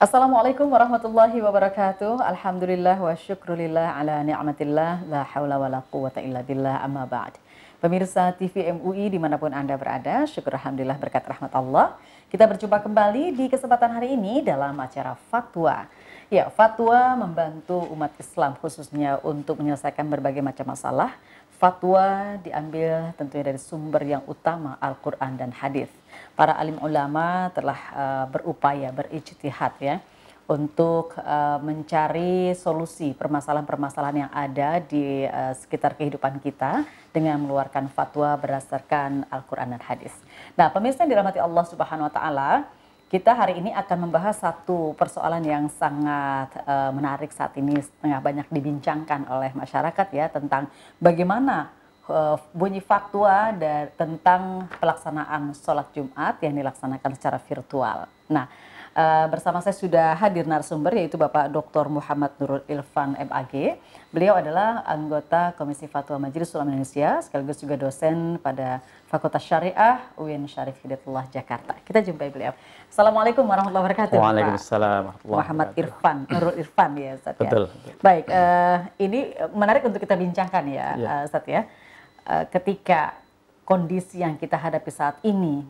Assalamualaikum warahmatullahi wabarakatuh. Alhamdulillah wa syukrulillah ala ni'matillah. La hawla wa la quwata illa billah amma ba'd. Pemirsa TV MUI dimanapun Anda berada, syukur Alhamdulillah berkat rahmat Allah. Kita berjumpa kembali di kesempatan hari ini dalam acara Fatwa. Ya, fatwa membantu umat Islam khususnya untuk menyelesaikan berbagai macam masalah. Fatwa diambil tentunya dari sumber yang utama Al-Quran dan Hadis para alim ulama telah uh, berupaya berijtihad ya untuk uh, mencari solusi permasalahan-permasalahan yang ada di uh, sekitar kehidupan kita dengan mengeluarkan fatwa berdasarkan Al-Qur'an dan hadis. Nah, pemirsa yang dirahmati Allah Subhanahu wa taala, kita hari ini akan membahas satu persoalan yang sangat uh, menarik saat ini setengah banyak dibincangkan oleh masyarakat ya tentang bagaimana Eh, bunyi fatwa dari, tentang pelaksanaan sholat Jumat yang dilaksanakan secara virtual. Nah, eh, bersama saya sudah hadir narasumber yaitu Bapak Dr. Muhammad Nurul Ilfan MAG. Beliau adalah anggota Komisi Fatwa Majelis Ulama Indonesia sekaligus juga dosen pada Fakultas Syariah UIN Syarif Hidayatullah Jakarta. Kita jumpai beliau. Assalamualaikum warahmatullahi wabarakatuh. Waalaikumsalam Pak. Muhammad Irfan, Nurul Irfan ya Ustaz ya. Betul. Baik, uh, ini menarik untuk kita bincangkan ya, ya. Uh, Ustaz ya. Eh, ketika kondisi yang kita hadapi saat ini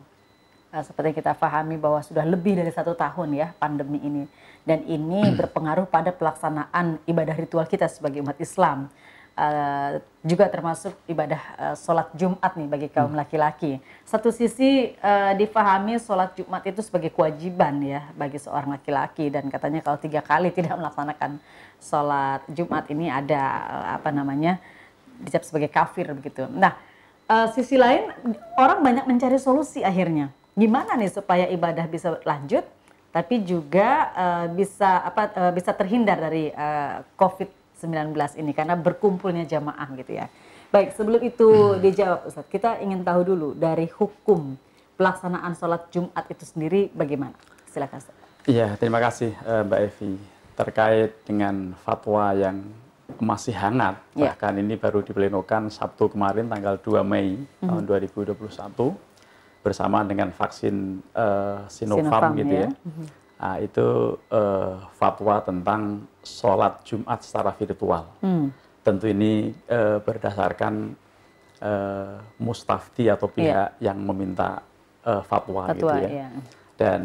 eh, seperti yang kita pahami bahwa sudah lebih dari satu tahun ya pandemi ini dan ini hmm. berpengaruh pada pelaksanaan ibadah ritual kita sebagai umat Islam uh, juga termasuk ibadah uh, sholat Jumat nih bagi kaum hmm. laki-laki. Satu sisi uh, difahami sholat Jumat itu sebagai kewajiban ya bagi seorang laki-laki dan katanya kalau tiga kali tidak melaksanakan sholat Jumat ini ada apa namanya dicap sebagai kafir begitu. Nah, uh, sisi lain orang banyak mencari solusi akhirnya. Gimana nih supaya ibadah bisa lanjut tapi juga uh, bisa apa uh, bisa terhindar dari uh, COVID-19 ini karena berkumpulnya jamaah gitu ya. Baik, sebelum itu hmm. dijawab Ustaz, kita ingin tahu dulu dari hukum pelaksanaan sholat Jumat itu sendiri bagaimana? Silakan Iya, terima kasih Mbak Evi. Terkait dengan fatwa yang masih hangat. Yeah. Bahkan ini baru dipelenokan Sabtu kemarin tanggal 2 Mei mm-hmm. tahun 2021 bersama dengan vaksin uh, eh, Sinovac, Sinovac gitu ya. ya. Nah, itu uh, fatwa tentang sholat Jumat secara virtual. Mm. Tentu ini uh, berdasarkan uh, mustafti atau pihak yeah. yang meminta uh, fatwa, fatwa gitu ya. Yeah dan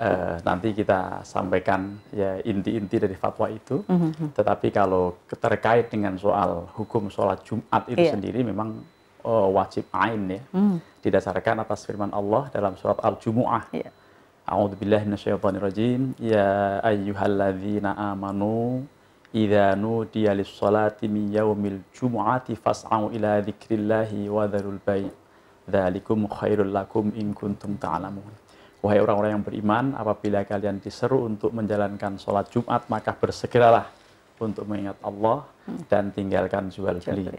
uh, nanti kita sampaikan ya inti-inti dari fatwa itu. Mm -hmm. Tetapi kalau terkait dengan soal hukum sholat Jumat itu yeah. sendiri memang uh, wajib ain ya. Mm. Didasarkan atas firman Allah dalam surat Al-Jumu'ah. Yeah. A'udzubillahi rajim Ya ayyuhalladzina amanu idza nudiya lis-salati min yaumil jum'ati fas'au ila dzikrillahi wa dzarul bai'. Dzalikum khairul lakum in kuntum ta'lamun. Ta Wahai orang-orang yang beriman, apabila kalian diseru untuk menjalankan sholat Jumat, maka bersegeralah untuk mengingat Allah hmm. dan tinggalkan jual beli.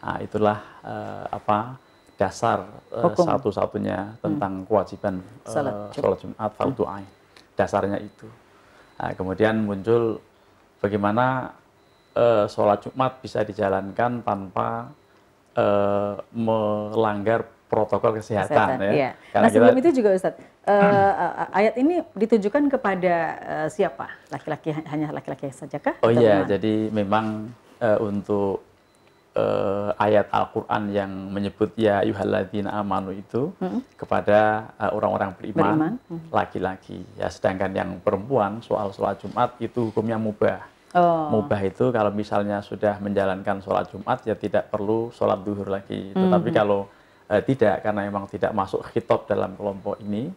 Nah, itulah uh, apa dasar uh, satu-satunya hmm. tentang hmm. kewajiban uh, sholat Jumat fardu hmm. ain. Dasarnya itu. Nah, kemudian muncul bagaimana uh, sholat Jumat bisa dijalankan tanpa uh, melanggar protokol kesehatan, kesehatan ya. Iya. nah sebelum kita, itu juga Ustadz, Uh, ayat ini ditujukan kepada uh, siapa? Laki-laki hanya laki-laki saja sajakah? Oh iya, jadi memang uh, untuk uh, ayat Al-Qur'an yang menyebut ya ayyuhalladzina amanu itu hmm. kepada orang orang-orang beriman mm. laki-laki. Hmm. Ya sedangkan yang perempuan soal sholat Jumat itu hukumnya mubah. Oh. Mubah itu kalau misalnya sudah menjalankan sholat Jumat ya tidak perlu sholat duhur lagi. Tetapi hmm. kalau Uh, tidak, karena memang tidak masuk hitop dalam kelompok ini,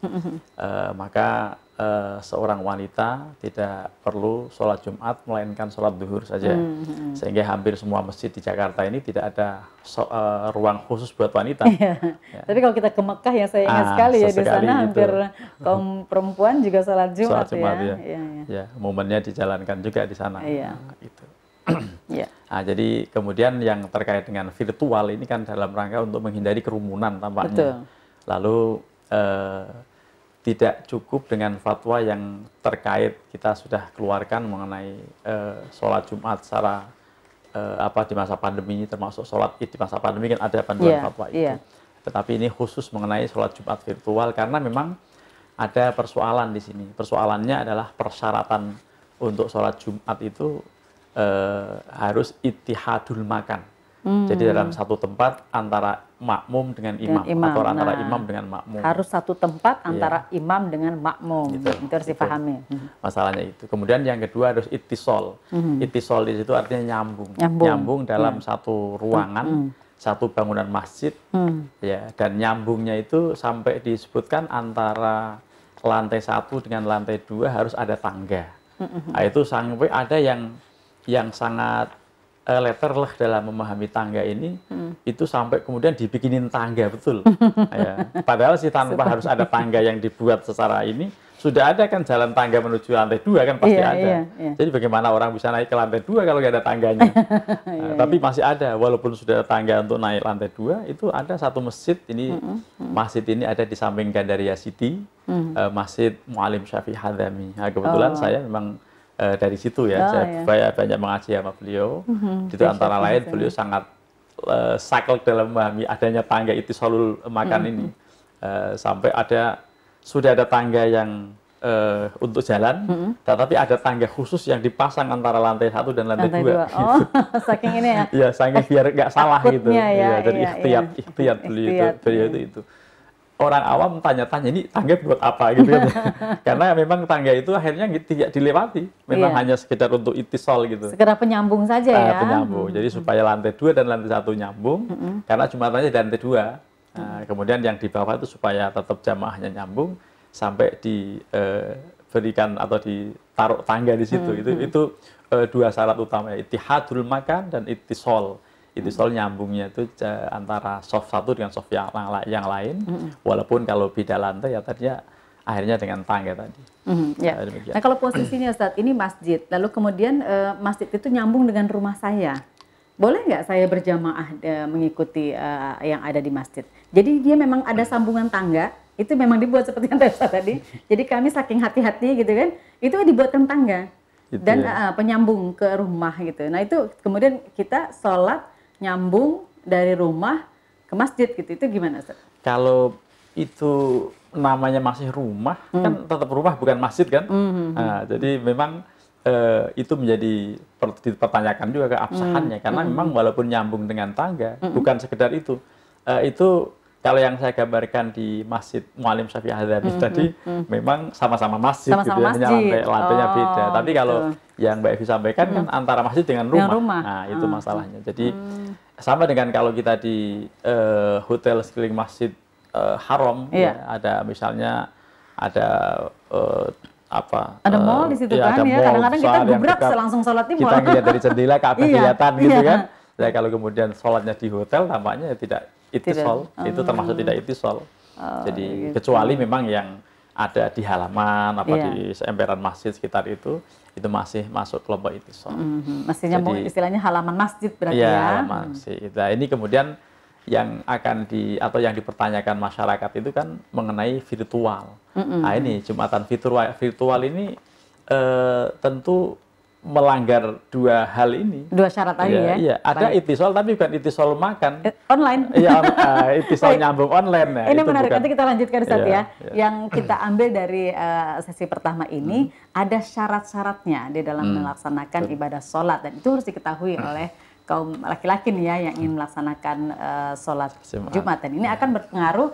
uh, maka uh, seorang wanita tidak perlu sholat Jumat, melainkan sholat duhur saja. Mm-hmm. Sehingga hampir semua masjid di Jakarta ini tidak ada so, uh, ruang khusus buat wanita. Iya. Ya. Tapi kalau kita ke Mekah ya saya ingat ah, sekali ya, di sana itu. hampir kaum perempuan juga sholat Jumat, sholat Jumat ya. Ya. Ya, ya. ya. Momennya dijalankan juga di sana. Iya. Nah, itu yeah. Iya. nah, jadi kemudian yang terkait dengan virtual ini kan dalam rangka untuk menghindari kerumunan tampaknya. Betul. Lalu eh, tidak cukup dengan fatwa yang terkait kita sudah keluarkan mengenai eh, sholat Jumat secara eh, apa di masa pandemi ini termasuk sholat id di masa pandemi kan ada panduan yeah. fatwa itu. Yeah. Tetapi ini khusus mengenai sholat Jumat virtual karena memang ada persoalan di sini. Persoalannya adalah persyaratan untuk sholat Jumat itu Eh, harus itihadul makan. Hmm. Jadi dalam satu tempat antara makmum dengan imam, dengan imam. atau nah, antara imam dengan makmum. Harus satu tempat iya. antara yeah. imam dengan makmum. Gitu, itu harus gitu. dipahami. Hmm. Masalahnya itu. Kemudian yang kedua harus itisol. Hmm. Itisol di situ artinya nyambung. Nyambung, nyambung dalam hmm. satu ruangan. Hmm satu bangunan masjid hmm. ya dan nyambungnya itu sampai disebutkan antara lantai satu dengan lantai dua harus ada tangga. Hmm. hmm, hmm. Nah, itu sampai ada yang yang sangat uh, eh, letter lah dalam memahami tangga ini hmm. itu sampai kemudian dibikinin tangga betul ya. padahal sih tanpa harus ada tangga yang dibuat secara ini sudah ada kan jalan tangga menuju lantai dua kan pasti iya, ada iya, iya. jadi bagaimana orang bisa naik ke lantai dua kalau nggak ada tangganya nah, iya, iya. tapi masih ada walaupun sudah ada tangga untuk naik lantai dua itu ada satu masjid ini mm -hmm. masjid ini ada di samping Gandaria City mm -hmm. uh, masjid Mualim Syafi'i Hadami nah, kebetulan oh. saya memang uh, dari situ ya. Oh, saya iya. banyak banyak mengaji sama beliau. Mm-hmm. Itu antara lain beliau sangat uh, eh, saklek dalam memahami adanya tangga itu selalu makan mm-hmm. ini. Uh, sampai ada sudah ada tangga yang uh, untuk jalan, mm-hmm. tetapi ada tangga khusus yang dipasang antara lantai satu dan lantai, lantai dua. dua. Gitu. Oh, saking ini ya? Iya, saking biar nggak salah gitu. Ya, ya, dari iya, ikhtiar, iya. ikhtiar iya. beliau itu, beliau iya. itu itu orang awam tanya-tanya ini tangga buat apa gitu kan. Karena memang tangga itu akhirnya tidak dilewati. Memang iya. hanya sekedar untuk itisol gitu. Sekedar penyambung saja nah, ya. penyambung. -hmm. Jadi supaya lantai dua dan lantai satu nyambung. karena -hmm. Karena jumatannya di lantai dua. Nah, kemudian yang di bawah itu supaya tetap jamaahnya nyambung sampai diberikan eh, atau ditaruh tangga di situ. -hmm. Itu hmm. itu eh, dua syarat utama, ya, itihadul makan dan itisol itu soal nyambungnya itu antara soft satu dengan soft yang, yang lain mm-hmm. walaupun kalau beda lantai ya tadinya akhirnya dengan tangga tadi. Mm-hmm, ya. Nah, nah kalau posisinya saat ini masjid, lalu kemudian e, masjid itu nyambung dengan rumah saya. Boleh nggak saya berjamaah e, mengikuti e, yang ada di masjid? Jadi dia memang ada sambungan tangga, itu memang dibuat seperti yang tadi. Jadi kami saking hati-hati gitu kan, itu dibuatkan tangga. Gitu dan ya. uh, penyambung ke rumah gitu. Nah itu kemudian kita sholat nyambung dari rumah ke masjid gitu itu gimana sih? Kalau itu namanya masih rumah hmm. kan tetap rumah bukan masjid kan hmm, hmm, hmm. nah, jadi memang eh, itu menjadi per, dipertanyakan juga keabsahannya hmm. karena hmm. memang hmm. walaupun nyambung dengan tangga hmm. bukan sekedar itu eh, itu kalau yang saya gambarkan di masjid Mualim Syafi'i Hadhabis hmm. tadi hmm. memang sama-sama masjid sama -sama gitu ya, masjid. ya lantai, lantainya oh, beda tapi kalau gitu. yang Mbak Evi sampaikan kan hmm. kan antara masjid dengan rumah, dengan rumah. nah itu hmm. masalahnya jadi hmm sama dengan kalau kita di uh, hotel sekeliling masjid uh, haram iya. ya, ada misalnya ada uh, apa ada uh, mall di situ iya, kan, ya, kan ya kadang-kadang kita gubrak langsung sholat di mall kita lihat dari jendela apa iya. kelihatan gitu iya, gitu kan ya nah, kalau kemudian sholatnya di hotel tampaknya tidak itu tidak. itu termasuk ah. tidak sol oh, jadi gitu. kecuali memang yang ada di halaman apa yeah. di seemperan masjid sekitar itu itu masih masuk kelompok itu so. Mm-hmm. Masih nyambung istilahnya halaman masjid berarti ya. ya. Halaman mm-hmm. Nah, ini kemudian yang akan di atau yang dipertanyakan masyarakat itu kan mengenai virtual. Mm-hmm. Nah, ini jumatan virtual virtual ini eh, tentu melanggar dua hal ini. Dua syarat tadi iya, ya. Iya, ada Baik. itisol tapi bukan itisol makan. Eh, online. Iya, uh, itisol Baik. nyambung online ya. Ini menarik, bukan. nanti kita lanjutkan Ustaz iya, ya, ya. Yang kita ambil dari uh, sesi pertama ini, hmm. ada syarat-syaratnya di dalam hmm. melaksanakan Betul. ibadah sholat. Dan itu harus diketahui hmm. oleh kaum laki-laki nih ya, yang ingin hmm. melaksanakan uh, sholat Jumat. Dan ini ya. akan berpengaruh,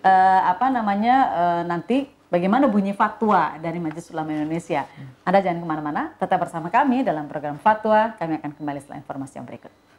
uh, apa namanya, uh, nanti bagaimana bunyi fatwa dari Majelis Ulama Indonesia. Hmm. Anda jangan kemana-mana, tetap bersama kami dalam program Fatwa. Kami akan kembali setelah informasi yang berikut.